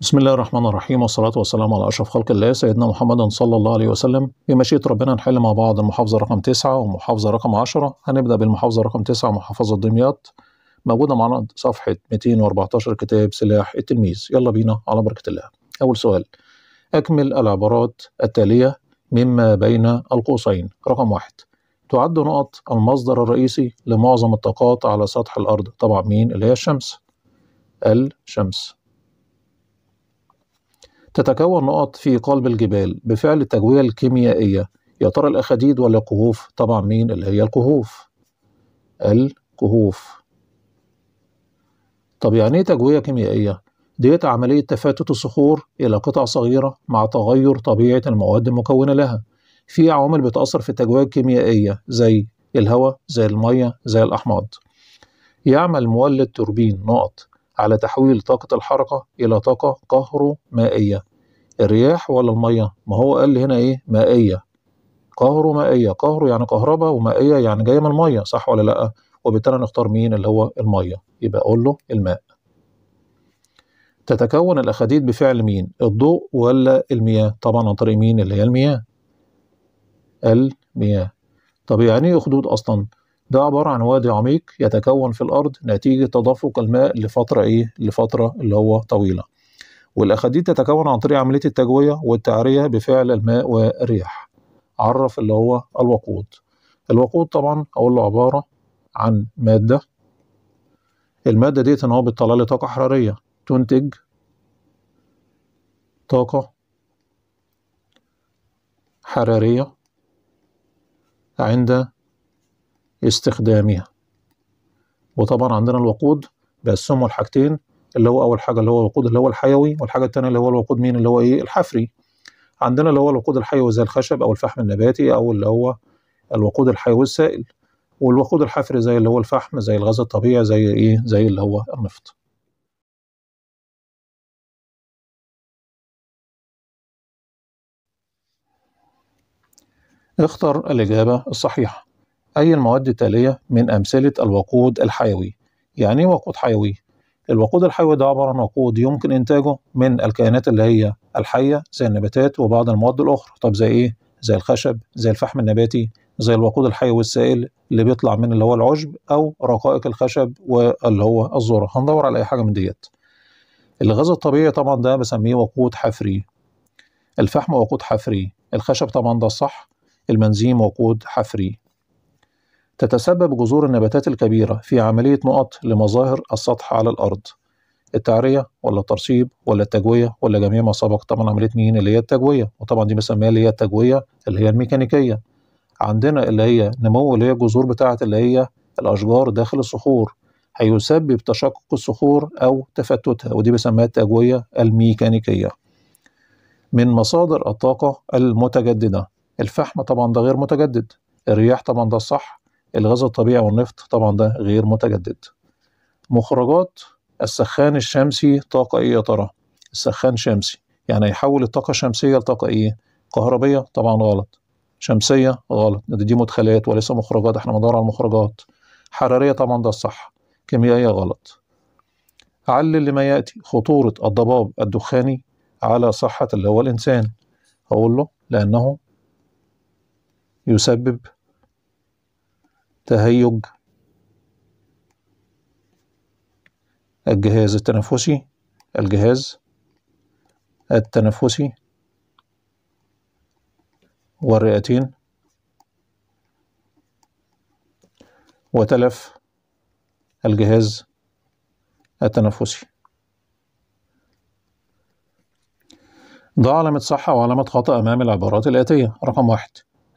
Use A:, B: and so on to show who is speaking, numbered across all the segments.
A: بسم الله الرحمن الرحيم والصلاة والسلام على أشرف خلق الله سيدنا محمد صلى الله عليه وسلم بمشيئة ربنا نحل مع بعض المحافظة رقم تسعة ومحافظة رقم عشرة هنبدأ بالمحافظة رقم تسعة محافظة دمياط موجودة معنا صفحة 214 كتاب سلاح التلميذ يلا بينا على بركة الله أول سؤال أكمل العبارات التالية مما بين القوسين رقم واحد تعد نقط المصدر الرئيسي لمعظم الطاقات على سطح الأرض طبعا مين اللي هي الشمس الشمس تتكون نقط في قلب الجبال بفعل التجوية الكيميائية يا ترى الأخاديد ولا الكهوف؟ طبعا مين اللي هي الكهوف الكهوف طب يعني ايه تجوية كيميائية؟ ديت عملية تفاتت الصخور إلى قطع صغيرة مع تغير طبيعة المواد المكونة لها في عوامل بتأثر في التجوية الكيميائية زي الهواء زي المية زي الأحماض يعمل مولد توربين نقط على تحويل طاقة الحركة إلى طاقة كهرومائية الرياح ولا المية ما هو قال هنا إيه مائية كهرومائية كهرو يعني كهرباء ومائية يعني جاية من المية صح ولا لأ وبالتالي نختار مين اللي هو المية يبقى أقول له الماء تتكون الأخاديد بفعل مين الضوء ولا المياه طبعا عن طريق مين اللي هي المياه المياه طب يعني ايه اخدود اصلا ده عباره عن وادي عميق يتكون في الارض نتيجه تدفق الماء لفتره ايه لفتره اللي هو طويله والاخاديد تتكون عن طريق عمليه التجويه والتعريه بفعل الماء والرياح عرف اللي هو الوقود الوقود طبعا اقول له عباره عن ماده الماده ديت ان هو بتطلع لي طاقه حراريه تنتج طاقه حراريه عند استخدامها وطبعا عندنا الوقود بقسمه لحاجتين اللي هو اول حاجه اللي هو الوقود اللي هو الحيوي والحاجه الثانيه اللي هو الوقود مين اللي هو ايه الحفري عندنا اللي هو الوقود الحيوي زي الخشب او الفحم النباتي او اللي هو الوقود الحيوي السائل والوقود الحفري زي اللي هو الفحم زي الغاز الطبيعي زي ايه زي اللي هو النفط اختر الإجابة الصحيحة أي المواد التالية من أمثلة الوقود الحيوي يعني وقود حيوي الوقود الحيوي ده عبارة عن وقود يمكن إنتاجه من الكائنات اللي هي الحية زي النباتات وبعض المواد الأخرى طب زي إيه؟ زي الخشب زي الفحم النباتي زي الوقود الحيوي السائل اللي بيطلع من اللي هو العشب أو رقائق الخشب واللي هو الذرة هندور على أي حاجة من ديت الغاز الطبيعي طبعا ده بسميه وقود حفري الفحم وقود حفري الخشب طبعا ده الصح المنزيم وقود حفري تتسبب جذور النباتات الكبيرة في عملية نقط لمظاهر السطح على الأرض التعرية ولا الترسيب ولا التجوية ولا جميع ما سبق طبعا عملية مين اللي هي التجوية وطبعا دي بنسميها اللي هي التجوية اللي هي الميكانيكية عندنا اللي هي نمو اللي هي الجذور بتاعة اللي هي الأشجار داخل الصخور هيسبب تشقق الصخور أو تفتتها ودي بنسميها التجوية الميكانيكية من مصادر الطاقة المتجددة الفحم طبعا ده غير متجدد الرياح طبعا ده الصح الغاز الطبيعي والنفط طبعا ده غير متجدد مخرجات السخان الشمسي طاقة إيه يا ترى؟ السخان شمسي يعني هيحول الطاقة الشمسية لطاقة إيه؟ كهربية طبعا غلط شمسية غلط دي مدخلات وليس مخرجات احنا بندور على المخرجات حرارية طبعا ده الصح كيميائية غلط علل لما يأتي خطورة الضباب الدخاني على صحة اللي هو الإنسان أقول له لأنه يسبب تهيج الجهاز التنفسي الجهاز التنفسي والرئتين وتلف الجهاز التنفسي ضع علامة صح وعلامة خطأ أمام العبارات الآتية رقم واحد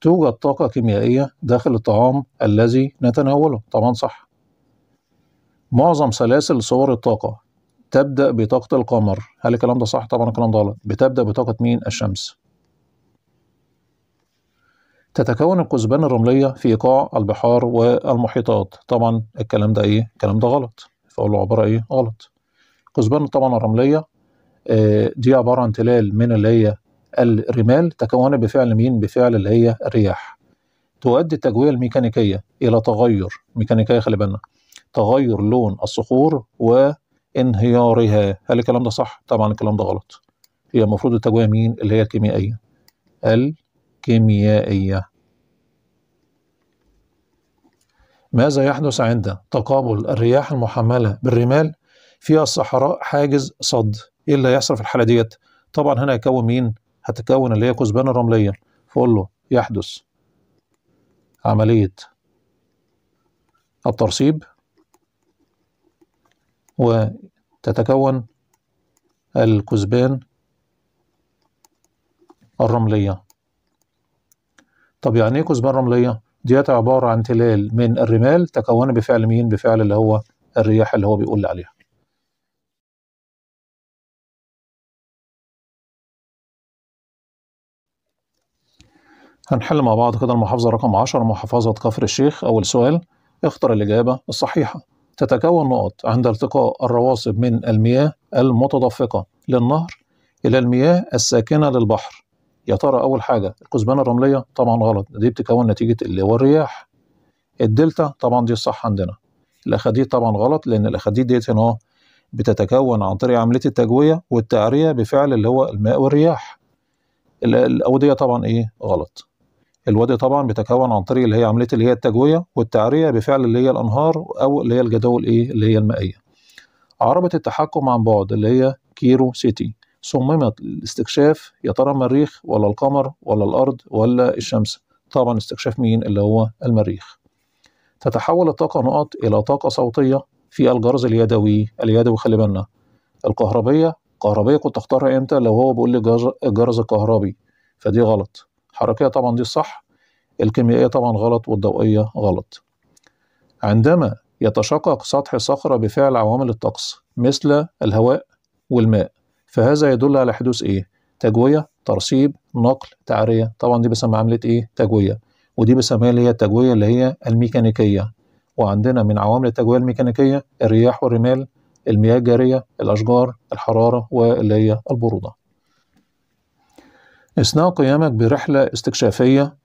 A: توجد طاقة كيميائية داخل الطعام الذي نتناوله طبعا صح معظم سلاسل صور الطاقة تبدأ بطاقة القمر هل الكلام ده صح؟ طبعا الكلام ده غلط بتبدأ بطاقة مين؟ الشمس تتكون الكثبان الرملية في قاع البحار والمحيطات طبعا الكلام ده ايه؟ الكلام ده غلط فأقول له عبارة ايه؟ غلط كثبان طبعا الرملية آه، دي عبارة عن تلال من اللي هي الرمال تكون بفعل مين؟ بفعل اللي هي الرياح تؤدي التجوية الميكانيكية إلى تغير ميكانيكية خلي بالنا تغير لون الصخور وانهيارها هل الكلام ده صح؟ طبعا الكلام ده غلط هي المفروض التجوية مين؟ اللي هي الكيميائية الكيميائية ماذا يحدث عند تقابل الرياح المحملة بالرمال في الصحراء حاجز صد ايه اللي هيحصل في الحالة ديت؟ طبعا هنا يكون مين؟ هتتكون اللي هي كثبان الرملية فقول له يحدث عملية الترسيب وتتكون الكثبان الرملية طب يعني ايه كثبان رملية؟ ديت عبارة عن تلال من الرمال تكون بفعل مين؟ بفعل اللي هو الرياح اللي هو بيقول عليها هنحل مع بعض كده المحافظة رقم 10 محافظة كفر الشيخ أول سؤال اختر الإجابة الصحيحة تتكون نقط عند التقاء الرواسب من المياه المتدفقة للنهر إلى المياه الساكنة للبحر يا ترى أول حاجة الكثبان الرملية طبعا غلط دي بتكون نتيجة اللي هو الرياح الدلتا طبعا دي الصح عندنا الأخاديد طبعا غلط لأن الأخاديد ديت هنا أهو بتتكون عن طريق عملية التجوية والتعرية بفعل اللي هو الماء والرياح الأودية طبعا إيه غلط الوادي طبعا بيتكون عن طريق اللي هي عمليه اللي هي التجويه والتعريه بفعل اللي هي الانهار او اللي هي الجداول ايه اللي هي المائيه عربه التحكم عن بعد اللي هي كيرو سيتي صممت لاستكشاف يا ترى المريخ ولا القمر ولا الارض ولا الشمس طبعا استكشاف مين اللي هو المريخ تتحول الطاقة نقط إلى طاقة صوتية في الجرز اليدوي اليدوي خلي بالنا الكهربية كهربية كنت اختارها امتى لو هو بيقول لي الجرز الكهربي فدي غلط الحركيه طبعا دي الصح الكيميائيه طبعا غلط والضوئيه غلط عندما يتشقق سطح الصخره بفعل عوامل الطقس مثل الهواء والماء فهذا يدل على حدوث ايه تجويه ترسيب نقل تعريه طبعا دي بنسميها عمليه ايه تجويه ودي بنسميها اللي هي التجويه اللي هي الميكانيكيه وعندنا من عوامل التجويه الميكانيكيه الرياح والرمال المياه الجاريه الاشجار الحراره واللي هي البروده أثناء قيامك برحلة استكشافية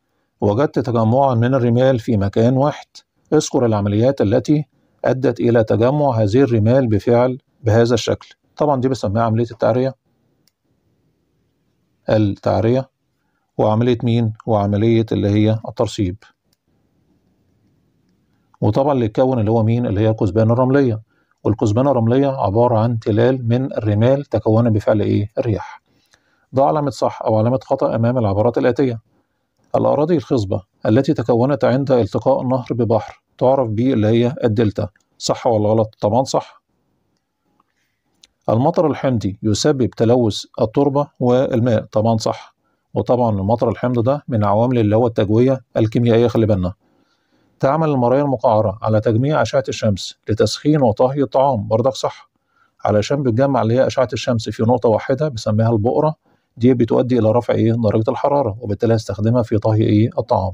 A: وجدت تجمعا من الرمال في مكان واحد اذكر العمليات التي أدت إلى تجمع هذه الرمال بفعل بهذا الشكل طبعا دي بنسميها عملية التعرية التعرية وعملية مين وعملية اللي هي الترصيب وطبعا اللي يتكون اللي هو مين اللي هي الكثبان الرملية والكثبان الرملية عبارة عن تلال من الرمال تكون بفعل ايه الرياح ضع علامة صح أو علامة خطأ أمام العبارات الآتية الأراضي الخصبة التي تكونت عند التقاء النهر ببحر تعرف ب اللي هي الدلتا صح ولا غلط؟ طبعا صح المطر الحمضي يسبب تلوث التربة والماء طبعا صح وطبعا المطر الحمض ده من عوامل اللي هو التجوية الكيميائية خلي بالنا تعمل المرايا المقعرة على تجميع أشعة الشمس لتسخين وطهي الطعام برضك صح علشان بتجمع اللي هي أشعة الشمس في نقطة واحدة بنسميها البؤرة دي بتؤدي إلى رفع إيه درجة الحرارة وبالتالي هستخدمها في طهي إيه الطعام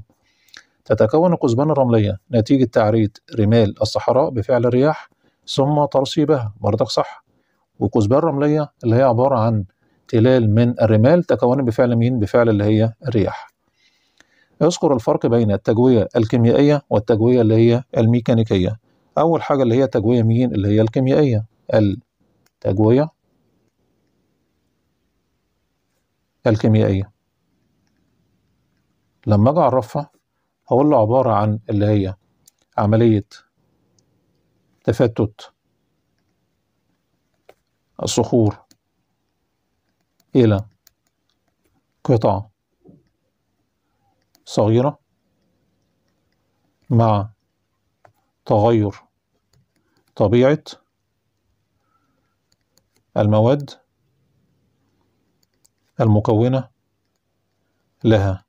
A: تتكون القضبان الرملية نتيجة تعرية رمال الصحراء بفعل الرياح ثم ترصيبها برضك صح والقضبان رمليه اللي هي عبارة عن تلال من الرمال تكون بفعل مين؟ بفعل اللي هي الرياح اذكر الفرق بين التجوية الكيميائية والتجوية اللي هي الميكانيكية أول حاجة اللي هي التجوية مين؟ اللي هي الكيميائية التجوية الكيميائية لما أجي أعرفها هقول له عبارة عن اللي هي عملية تفتت الصخور إلى قطع صغيرة مع تغير طبيعة المواد المكونة لها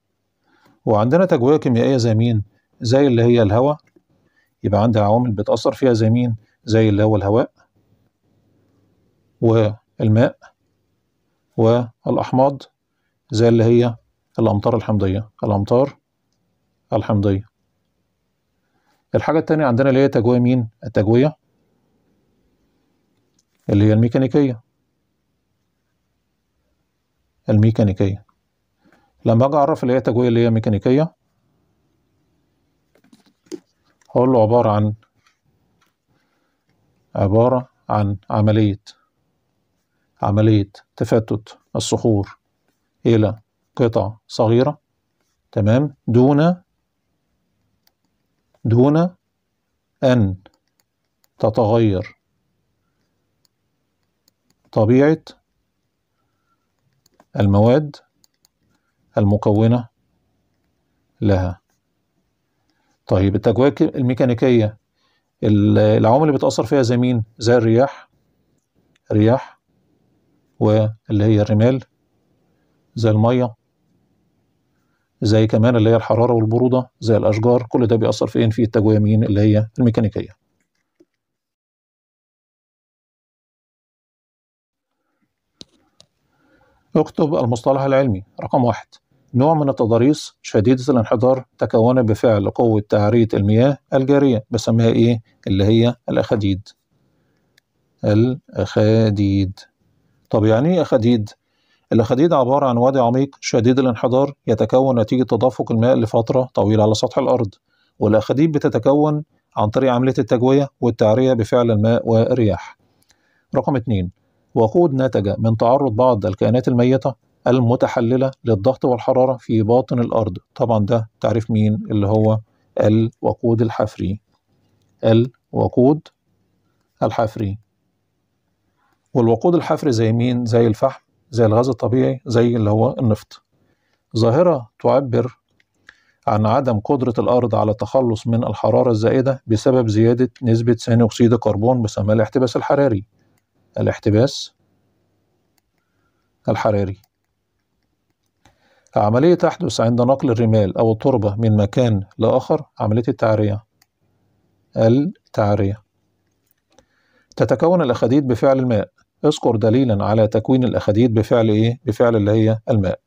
A: وعندنا تجوية كيميائية زي مين؟ زي اللي هي الهواء يبقى عندها عوامل بتأثر فيها زي مين؟ زي اللي هو الهواء والماء والأحماض زي اللي هي الأمطار الحمضية الأمطار الحمضية الحاجة التانية عندنا اللي هي تجوية مين؟ التجوية اللي هي الميكانيكية الميكانيكية لما أجي أعرف اللي هي تجوية اللي هي ميكانيكية هقول له عبارة عن عبارة عن عملية عملية تفتت الصخور إلى قطع صغيرة تمام دون دون أن تتغير طبيعة المواد المكونة لها طيب التجوية الميكانيكية العوامل اللي بتأثر فيها زي مين؟ زي الرياح رياح واللي هي الرمال زي المية زي كمان اللي هي الحرارة والبرودة زي الأشجار كل ده بيأثر فين في إيه؟ التجوية مين اللي هي الميكانيكية اكتب المصطلح العلمي رقم واحد نوع من التضاريس شديدة الانحدار تكون بفعل قوة تعرية المياه الجارية بسميها ايه اللي هي الأخاديد الأخاديد طب يعني ايه أخاديد؟ الأخاديد عبارة عن وادي عميق شديد الانحدار يتكون نتيجة تدفق الماء لفترة طويلة على سطح الأرض والأخاديد بتتكون عن طريق عملية التجوية والتعرية بفعل الماء والرياح رقم اتنين وقود ناتجة من تعرض بعض الكائنات الميتة المتحللة للضغط والحرارة في باطن الأرض طبعا ده تعريف مين اللي هو الوقود الحفري الوقود الحفري والوقود الحفري زي مين زي الفحم زي الغاز الطبيعي زي اللي هو النفط ظاهرة تعبر عن عدم قدرة الأرض على التخلص من الحرارة الزائدة بسبب زيادة نسبة ثاني أكسيد الكربون بسماء الاحتباس الحراري الاحتباس الحراري عملية تحدث عند نقل الرمال أو التربة من مكان لآخر عملية التعرية التعرية تتكون الأخاديد بفعل الماء اذكر دليلا على تكوين الأخاديد بفعل إيه؟ بفعل اللي هي الماء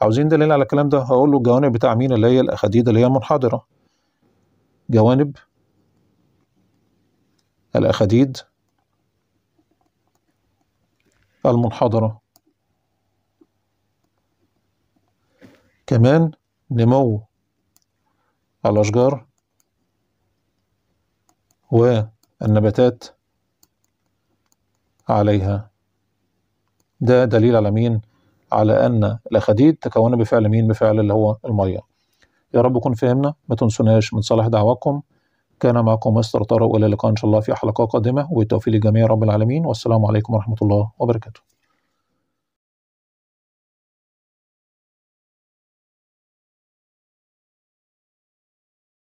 A: عاوزين دليل على الكلام ده هقول له الجوانب بتاع مين اللي هي الأخاديد اللي هي منحدرة جوانب الأخاديد المنحدرة كمان نمو الأشجار والنباتات عليها ده دليل على مين على أن الأخاديد تكون بفعل مين بفعل اللي هو المية يا رب كن فهمنا ما تنسوناش من صالح دعواكم كان معكم مستر طارق والى اللقاء ان شاء الله في حلقه قادمه وبالتوفيق للجميع رب العالمين والسلام عليكم ورحمه الله وبركاته